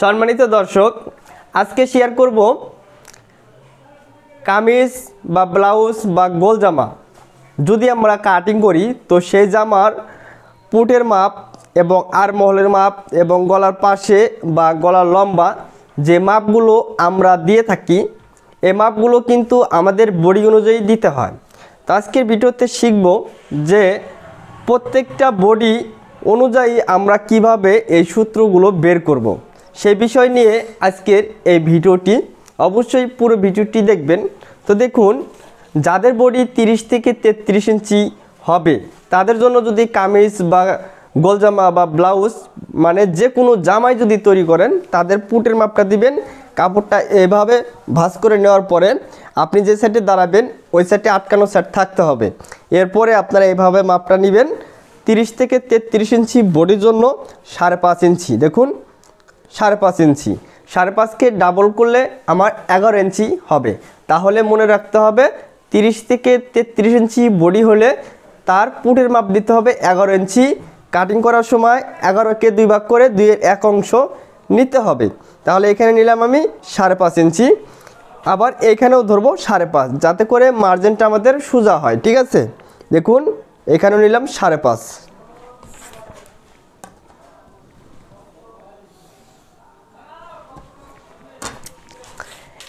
সম্মানিত দর্শক আজকে শেয়ার করব কামিজ বা ব্লাউজ বা গোল জামা যদি আমরা কাটিং করি তো সেই জামার পুটের মাপ এবং আর মহলের মাপ এবং গলার পাশে বা গলার লম্বা যে মাপগুলো আমরা দিয়ে থাকি এ মাপগুলো কিন্তু আমাদের বডি অনুযায়ী দিতে হয় তো আজকের ভিডিওতে শিখব যে প্রত্যেকটা বডি অনুযায়ী আমরা কিভাবে এই সূত্রগুলো বের করব। সেই বিষয় নিয়ে আজকের এই ভিডিওটি অবশ্যই পুরো ভিডিওটি দেখবেন তো দেখুন যাদের বডি 30 থেকে 33 ইঞ্চি হবে তাদের জন্য যদি কামিজ বা গোলজামা বা ব্লাউজ মানে যে কোনো জামাই যদি তৈরি করেন তাদের পুটের মাপটা দিবেন কাপড়টা এভাবে ভাঁজ করে নেওয়ার পরে আপনি যে সেটে দাঁড়াবেন ওই সেটে আটকানো সেট থাকতে হবে এরপরে আপনারা এভাবে মাপটা নেবেন 30 থেকে তেত্রিশ ইঞ্চি বডির জন্য সাড়ে পাঁচ ইঞ্চি দেখুন সাড়ে পাঁচ ইঞ্চি সাড়ে পাঁচকে ডাবল করলে আমার এগারো ইঞ্চি হবে তাহলে মনে রাখতে হবে তিরিশ থেকে তেত্রিশ ইঞ্চি বডি হলে তার পুটের মাপ দিতে হবে এগারো ইঞ্চি কাটিং করার সময় এগারোকে দুই ভাগ করে দুইয়ের এক অংশ নিতে হবে তাহলে এখানে নিলাম আমি সাড়ে পাঁচ ইঞ্চি আবার এখানেও ধরবো সাড়ে পাঁচ যাতে করে মার্জিনটা আমাদের সোজা হয় ঠিক আছে দেখুন এখানেও নিলাম সাড়ে পাঁচ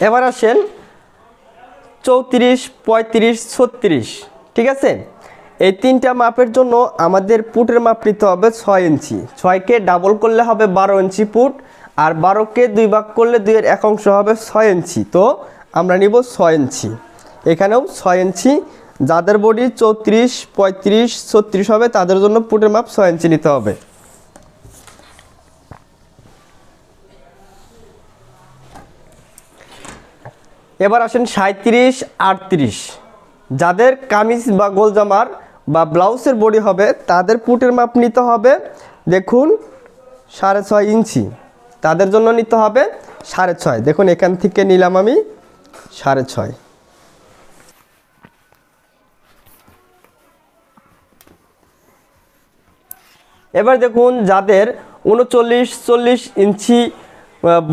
এবার আসেন চৌত্রিশ পঁয়ত্রিশ ছত্রিশ ঠিক আছে এই তিনটা মাপের জন্য আমাদের পুটের মাপ নিতে হবে ছয় ইঞ্চি ছয়কে ডাবল করলে হবে বারো ইঞ্চি পুট আর বারোকে দুই ভাগ করলে দুইয়ের এক অংশ হবে ছয় ইঞ্চি তো আমরা নিব ছয় ইঞ্চি এখানেও ছয় ইঞ্চি যাদের বডি চৌত্রিশ পঁয়ত্রিশ ছত্রিশ হবে তাদের জন্য পুটের মাপ ছয় ইঞ্চি নিতে হবে এবার আসেন সাঁত্রিশ আটত্রিশ যাদের কামিজ বা গোলজামার বা ব্লাউজের বডি হবে তাদের পুটের মাপ নিতে হবে দেখুন সাড়ে ছয় ইঞ্চি তাদের জন্য নিতে হবে সাড়ে ছয় দেখুন এখান থেকে নিলাম আমি সাড়ে ছয় এবার দেখুন যাদের উনচল্লিশ চল্লিশ ইঞ্চি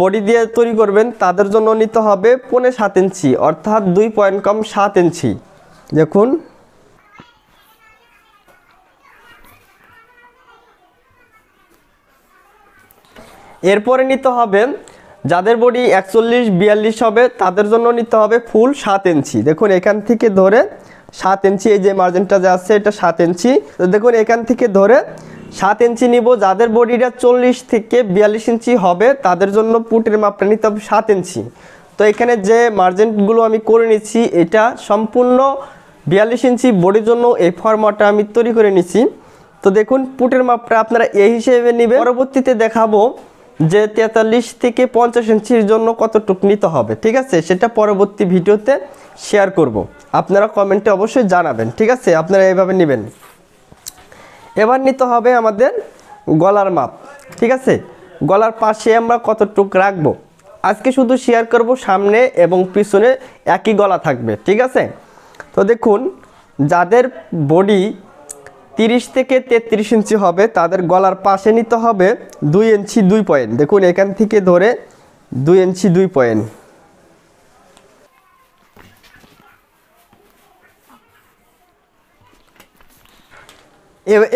বডি দিয়ে তৈরি করবেন তাদের জন্য নিতে হবে পনে সাত ইঞ্চি অর্থাৎ দুই পয়েন্ট কম সাত ইঞ্চি দেখুন এরপরে নিতে হবে যাদের বডি একচল্লিশ বিয়াল্লিশ হবে তাদের জন্য নিতে হবে ফুল সাত ইঞ্চি দেখুন এখান থেকে ধরে সাত ইঞ্চি এই যে মার্জিনটা যে আছে এটা সাত ইঞ্চি দেখুন এখান থেকে ধরে সাত ইঞ্চি নিব যাদের বডিটা চল্লিশ থেকে বিয়াল্লিশ ইঞ্চি হবে তাদের জন্য পুটের মাপটা নিতে হবে সাত ইঞ্চি তো এখানে যে মার্জিনগুলো আমি করে নিচ্ছি এটা সম্পূর্ণ বিয়াল্লিশ ইঞ্চি বডির জন্য এই ফর্মাটা আমি তৈরি করে নিছি তো দেখুন পুটের মাপটা আপনারা এই হিসেবে নেবে পরবর্তীতে দেখাবো যে তেতাল্লিশ থেকে পঞ্চাশ ইঞ্চির জন্য কতটুক নিতে হবে ঠিক আছে সেটা পরবর্তী ভিডিওতে শেয়ার করব। আপনারা কমেন্টে অবশ্যই জানাবেন ঠিক আছে আপনারা এইভাবে নেবেন এবার নিতে হবে আমাদের গলার মাপ ঠিক আছে গলার পাশে আমরা কতটুক রাখবো আজকে শুধু শেয়ার করব সামনে এবং পিছনে একই গলা থাকবে ঠিক আছে তো দেখুন যাদের বডি 30 থেকে তেত্রিশ ইঞ্চি হবে তাদের গলার পাশে নিতে হবে দুই ইঞ্চি দুই পয়েন্ট দেখুন এখান থেকে ধরে দুই ইঞ্চি দুই পয়েন্ট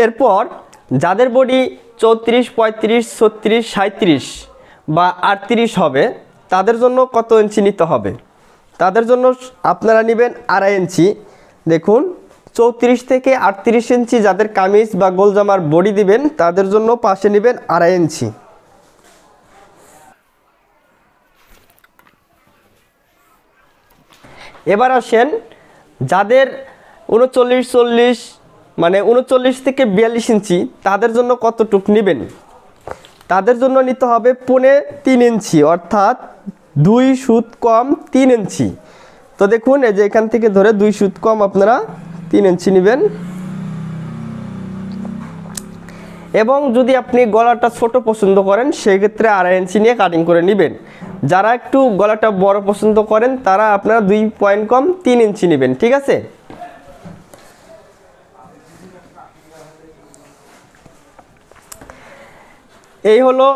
এরপর যাদের বডি চৌত্রিশ পঁয়ত্রিশ ছত্রিশ সাঁত্রিশ বা আটত্রিশ হবে তাদের জন্য কত ইঞ্চি নিতে হবে তাদের জন্য আপনারা নেবেন আড়াই ইঞ্চি দেখুন চৌত্রিশ থেকে আটত্রিশ ইঞ্চি যাদের কামিজ বা গোলজামার বডি দিবেন তাদের জন্য পাশে নেবেন আড়াই ইঞ্চি এবার আসেন যাদের উনচল্লিশ চল্লিশ মানে উনচল্লিশ থেকে বিয়াল্লিশ ইঞ্চি তাদের জন্য কতটুক নেবেন তাদের জন্য নিতে হবে পুনে তিন ইঞ্চি অর্থাৎ দুই সুদ কম তিন ইঞ্চি তো দেখুন এই যে এখান থেকে ধরে দুই সুদ কম আপনারা তিন ইঞ্চি নেবেন এবং যদি আপনি গলাটা ছোট পছন্দ করেন সেক্ষেত্রে আড়াই ইঞ্চি নিয়ে কাটিং করে নেবেন যারা একটু গলাটা বড় পছন্দ করেন তারা আপনারা দুই পয়েন্ট কম তিন ইঞ্চি নেবেন ঠিক আছে এই হলো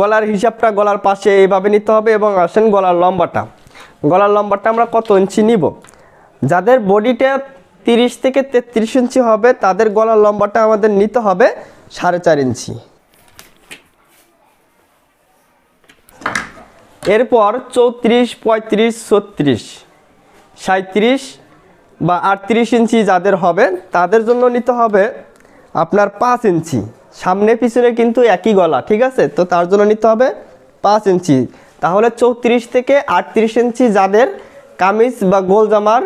গলার হিসাবটা গলার পাশে এইভাবে নিতে হবে এবং আসেন গলার লম্বাটা গলার লম্বাটা আমরা কত ইঞ্চি নিব যাদের বডিটা তিরিশ থেকে তেত্রিশ ইঞ্চি হবে তাদের গলার লম্বাটা আমাদের নিতে হবে সাড়ে চার ইঞ্চি এরপর চৌত্রিশ পঁয়ত্রিশ ছত্রিশ সাঁত্রিশ বা আটত্রিশ ইঞ্চি যাদের হবে তাদের জন্য নিতে হবে আপনার পাঁচ ইঞ্চি সামনে পিছনে কিন্তু একই গলা ঠিক আছে তো তার জন্য নিতে হবে পাঁচ ইঞ্চি তাহলে চৌত্রিশ থেকে আটত্রিশ ইঞ্চি যাদের কামিজ বা গোল জামার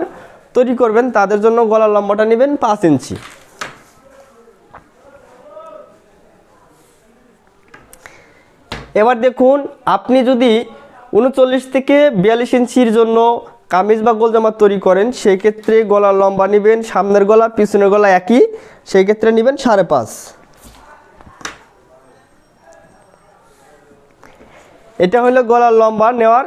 তৈরি করবেন তাদের জন্য গলার লম্বাটা নেবেন পাঁচ ইঞ্চি এবার দেখুন আপনি যদি উনচল্লিশ থেকে বিয়াল্লিশ ইঞ্চির জন্য কামিজ বা গোল জামা তৈরি করেন সেক্ষেত্রে গলার লম্বা নেবেন সামনের গলা পিছনের গলা একই সেই ক্ষেত্রে নেবেন সাড়ে পাঁচ এটা হলো গলার লম্বা নেওয়ার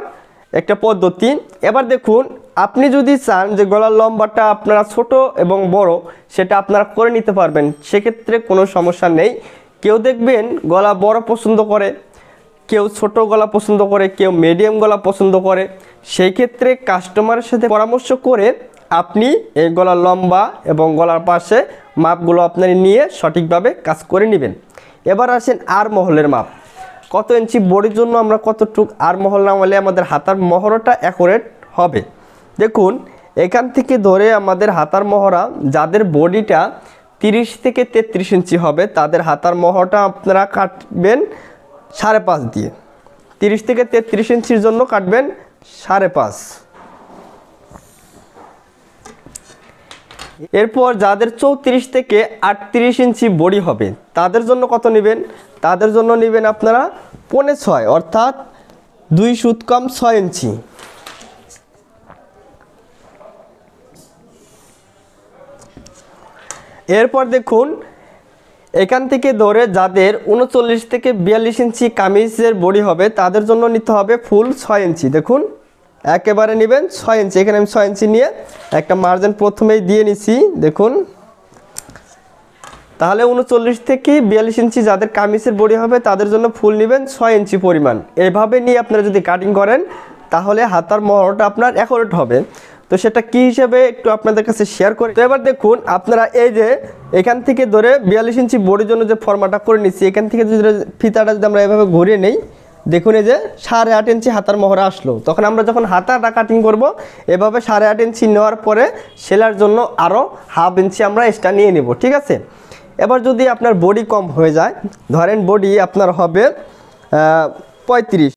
একটা পদ্ধতি এবার দেখুন আপনি যদি চান যে গলার লম্বাটা আপনারা ছোট এবং বড় সেটা আপনারা করে নিতে পারবেন সেক্ষেত্রে কোনো সমস্যা নেই কেউ দেখবেন গলা বড় পছন্দ করে কেউ ছোট গলা পছন্দ করে কেউ মিডিয়াম গলা পছন্দ করে সেই ক্ষেত্রে কাস্টমারের সাথে পরামর্শ করে আপনি এই গলার লম্বা এবং গলার পাশে মাপগুলো আপনার নিয়ে সঠিকভাবে কাজ করে নেবেন এবার আসেন আর মহলের মাপ কত ইঞ্চি বড়ির জন্য আমরা কতটুক আর মহল নামালে আমাদের হাতার মহরটা অ্যাকোরেট হবে দেখুন এখান থেকে ধরে আমাদের হাতার মহড়া যাদের বডিটা 30 থেকে তেত্রিশ ইঞ্চি হবে তাদের হাতার মহরটা আপনারা কাটবেন সাড়ে পাঁচ দিয়ে 30 থেকে তেত্রিশ ইঞ্চির জন্য কাটবেন সাড়ে পাঁচ এরপর যাদের চৌত্রিশ থেকে আটত্রিশ ইঞ্চি বড়ি হবে তাদের জন্য কত নেবেন তাদের জন্য নেবেন আপনারা পনে ছয় অর্থাৎ দুই সুদ কম ছয় ইঞ্চি এরপর দেখুন এখান থেকে ধরে যাদের উনচল্লিশ থেকে বিয়াল্লিশ ইঞ্চি কামিজের বড়ি হবে তাদের জন্য নিতে হবে ফুল ছয় ইঞ্চি দেখুন একেবারে নেবেন ছয় ইঞ্চি এখানে আমি ছয় ইঞ্চি নিয়ে একটা মার্জিন প্রথমেই দিয়ে নিছি দেখুন তাহলে উনচল্লিশ থেকে বিয়াল্লিশ ইঞ্চি যাদের কামিজের বড়ি হবে তাদের জন্য ফুল নেবেন ছয় ইঞ্চি পরিমাণ এভাবে নিয়ে আপনারা যদি কাটিং করেন তাহলে হাতার মহরটা আপনার অ্যাকোরেট হবে তো সেটা কি হিসেবে একটু আপনাদের কাছে শেয়ার করি তো এবার দেখুন আপনারা এই যে এখান থেকে ধরে বিয়াল্লিশ ইঞ্চি বড়ির জন্য যে ফর্মাটা করে নিচ্ছি এখান থেকে যদি ফিতাটা যদি আমরা এভাবে ঘুরিয়ে নেই দেখুন এই যে সাড়ে আট ইঞ্চি হাতার মহড়া আসলো তখন আমরা যখন হাতাটা কাটিং করব এভাবে সাড়ে আট ইঞ্চি নেওয়ার পরে সেলার জন্য আরও হাফ ইঞ্চি আমরা এক্সট্রা নিয়ে নেব ঠিক আছে এবার যদি আপনার বডি কম হয়ে যায় ধরেন বডি আপনার হবে পঁয়ত্রিশ